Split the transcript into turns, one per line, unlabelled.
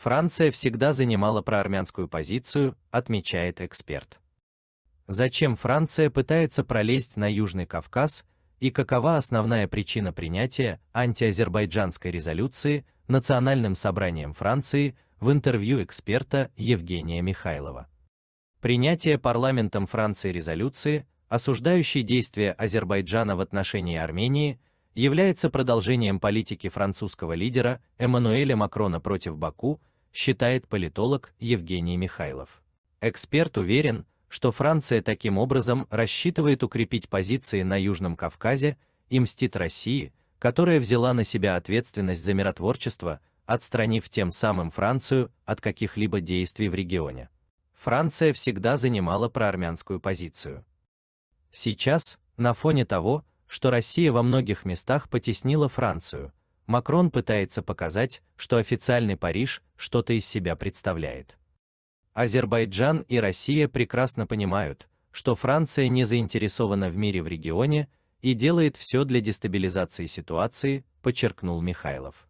Франция всегда занимала проармянскую позицию, отмечает эксперт. Зачем Франция пытается пролезть на Южный Кавказ и какова основная причина принятия антиазербайджанской резолюции Национальным собранием Франции в интервью эксперта Евгения Михайлова. Принятие парламентом Франции резолюции, осуждающей действия Азербайджана в отношении Армении, является продолжением политики французского лидера Эммануэля Макрона против Баку считает политолог Евгений Михайлов. Эксперт уверен, что Франция таким образом рассчитывает укрепить позиции на Южном Кавказе и мстит России, которая взяла на себя ответственность за миротворчество, отстранив тем самым Францию от каких-либо действий в регионе. Франция всегда занимала проармянскую позицию. Сейчас, на фоне того, что Россия во многих местах потеснила Францию, Макрон пытается показать, что официальный Париж что-то из себя представляет. Азербайджан и Россия прекрасно понимают, что Франция не заинтересована в мире в регионе и делает все для дестабилизации ситуации, подчеркнул Михайлов.